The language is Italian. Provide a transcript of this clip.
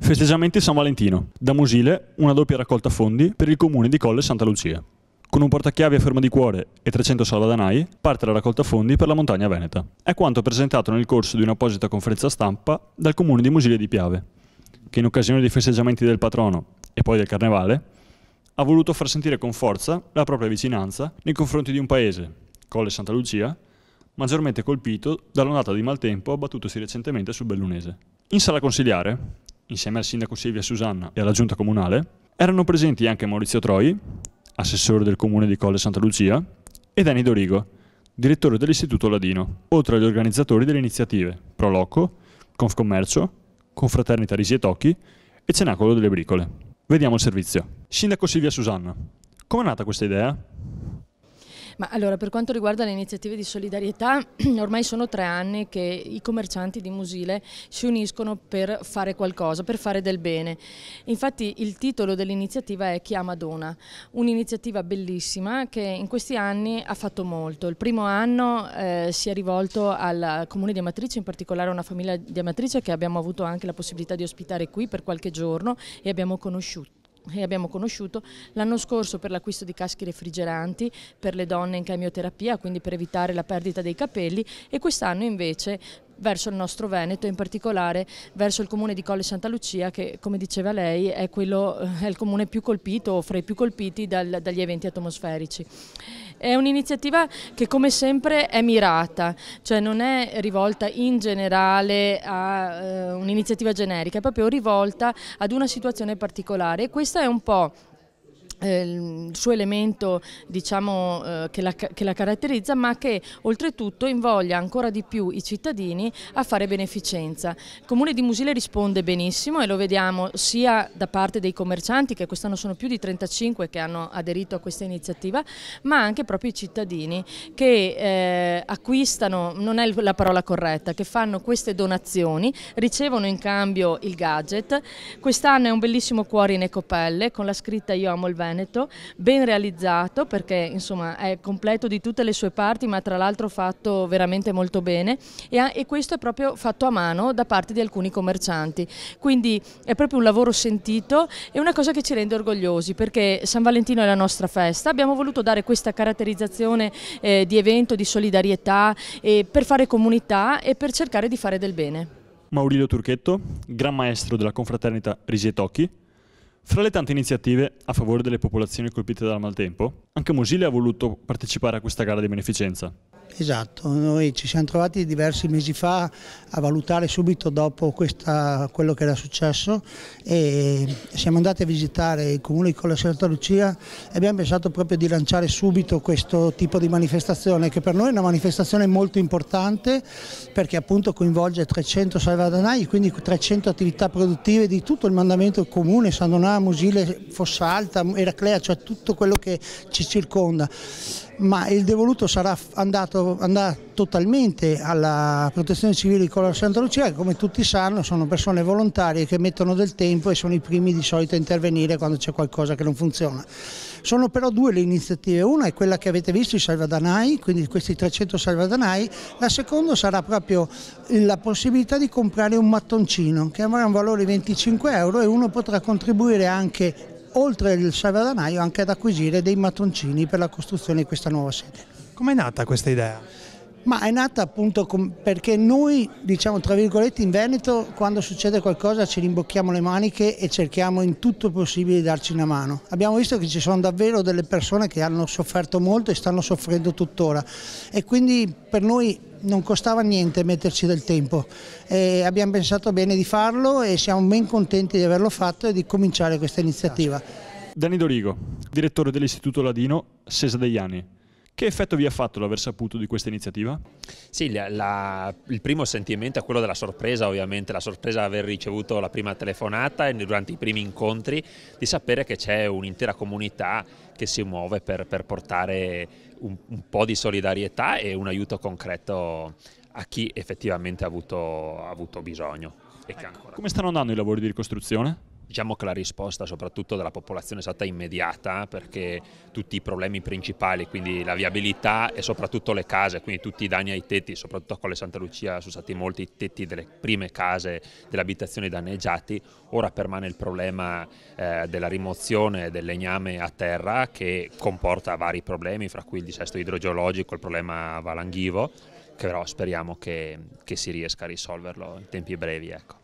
Festeggiamenti San Valentino. Da Musile, una doppia raccolta fondi per il comune di Colle Santa Lucia. Con un portachiavi a fermo di cuore e 300 salvadanai, parte la raccolta fondi per la montagna veneta. È quanto presentato nel corso di un'apposita conferenza stampa dal comune di Musile di Piave, che in occasione dei festeggiamenti del patrono e poi del carnevale, ha voluto far sentire con forza la propria vicinanza nei confronti di un paese, Colle Santa Lucia, maggiormente colpito dall'ondata di maltempo abbattutosi recentemente sul Bellunese. In sala consigliare, insieme al sindaco Silvia Susanna e alla giunta comunale, erano presenti anche Maurizio Troi, assessore del comune di Colle Santa Lucia, e Dani Dorigo, direttore dell'Istituto Ladino, oltre agli organizzatori delle iniziative Proloco, Confcommercio, Confraternita Risi e Tocchi e Cenacolo delle Bricole. Vediamo il servizio. Sindaco Silvia Susanna, com'è nata questa idea? Ma allora, per quanto riguarda le iniziative di solidarietà, ormai sono tre anni che i commercianti di Musile si uniscono per fare qualcosa, per fare del bene. Infatti il titolo dell'iniziativa è Chiama ama dona, un'iniziativa bellissima che in questi anni ha fatto molto. Il primo anno eh, si è rivolto al comune di Amatrice, in particolare a una famiglia di Amatrice che abbiamo avuto anche la possibilità di ospitare qui per qualche giorno e abbiamo conosciuto e abbiamo conosciuto l'anno scorso per l'acquisto di caschi refrigeranti per le donne in chemioterapia, quindi per evitare la perdita dei capelli e quest'anno invece verso il nostro Veneto, in particolare verso il comune di Colle Santa Lucia che come diceva lei è, quello, eh, è il comune più colpito o fra i più colpiti dal, dagli eventi atmosferici. È un'iniziativa che come sempre è mirata, cioè non è rivolta in generale a eh, un'iniziativa generica, è proprio rivolta ad una situazione particolare e questa è un po' Eh, il suo elemento diciamo, eh, che, la, che, la, caratterizza ma che oltretutto invoglia ancora di più i cittadini a fare beneficenza. Il comune di Musile risponde benissimo e lo vediamo sia da parte dei commercianti che quest'anno sono più di 35 che hanno aderito a questa iniziativa ma anche proprio i cittadini che eh, acquistano, non è la parola corretta, che fanno queste donazioni, ricevono in cambio il gadget. Quest'anno è un bellissimo cuore in ecopelle con la scritta Io amo il vento Veneto, ben realizzato perché insomma è completo di tutte le sue parti ma tra l'altro fatto veramente molto bene e, e, questo è proprio fatto a mano da parte di alcuni commercianti, quindi è proprio un lavoro sentito e una cosa che ci rende orgogliosi perché San Valentino è la nostra festa, abbiamo voluto dare questa caratterizzazione eh, di evento, di solidarietà eh, per fare comunità e per cercare di fare del bene. Maurilio Turchetto, gran maestro della confraternita Risietocchi, fra le tante iniziative a favore delle popolazioni colpite dal maltempo, anche Mozilla ha voluto partecipare a questa gara di beneficenza. Esatto, noi ci siamo trovati diversi mesi fa a valutare subito dopo questa, quello che era successo e siamo andati a visitare il comune di Colla Santa Lucia e abbiamo pensato proprio di lanciare subito questo tipo di manifestazione che per noi è una manifestazione molto importante perché appunto coinvolge 300 salvadanai, quindi 300 attività produttive di tutto il mandamento del comune, San Donà, Musile, Fossa Alta, Eraclea, cioè tutto quello che ci circonda ma il devoluto sarà andato, andrà totalmente alla protezione civile di Color Santa Lucia che come tutti sanno sono persone volontarie che mettono del tempo e sono i primi di solito a intervenire quando c'è qualcosa che non funziona. Sono però due le iniziative, una è quella che avete visto, i salvadanai, quindi questi 300 salvadanai, la seconda sarà proprio eh, la possibilità di comprare un mattoncino che avrà un valore di 25 euro e uno potrà contribuire anche oltre il salvaranaio anche ad acquisire dei mattoncini per la costruzione di questa nuova sede. Com'è nata questa idea? Ma è nata appunto perché noi, diciamo tra virgolette, in Veneto quando succede qualcosa ci rimbocchiamo le maniche e cerchiamo in tutto il possibile di darci una mano. Abbiamo visto che ci sono davvero delle persone che hanno sofferto molto e stanno soffrendo tuttora e quindi per noi non costava niente metterci del tempo. E abbiamo pensato bene di farlo e siamo ben contenti di averlo fatto e di cominciare questa iniziativa. Danny Dorigo, direttore dell'Istituto Ladino Sesa degli Anni. Che effetto vi ha fatto l'aver saputo di questa iniziativa? Sì, la, la, il primo sentimento è quello della sorpresa, ovviamente, la sorpresa di aver ricevuto la prima telefonata e durante i primi incontri di sapere che c'è un'intera comunità che si muove per, per portare un, un po' di solidarietà e un aiuto concreto a chi effettivamente ha avuto, ha avuto bisogno. Ecco. Come stanno andando i lavori di ricostruzione? Diciamo che la risposta soprattutto della popolazione è stata immediata perché tutti i problemi principali, quindi la viabilità e soprattutto le case, quindi tutti i danni ai tetti, soprattutto con le Santa Lucia sono stati molti i tetti delle prime case delle abitazioni danneggiate, ora permane il problema eh, della rimozione del legname a terra che comporta vari problemi, fra cui il dissesto idrogeologico, il problema valanghivo, che però speriamo che, che si riesca a risolverlo in tempi brevi. Ecco.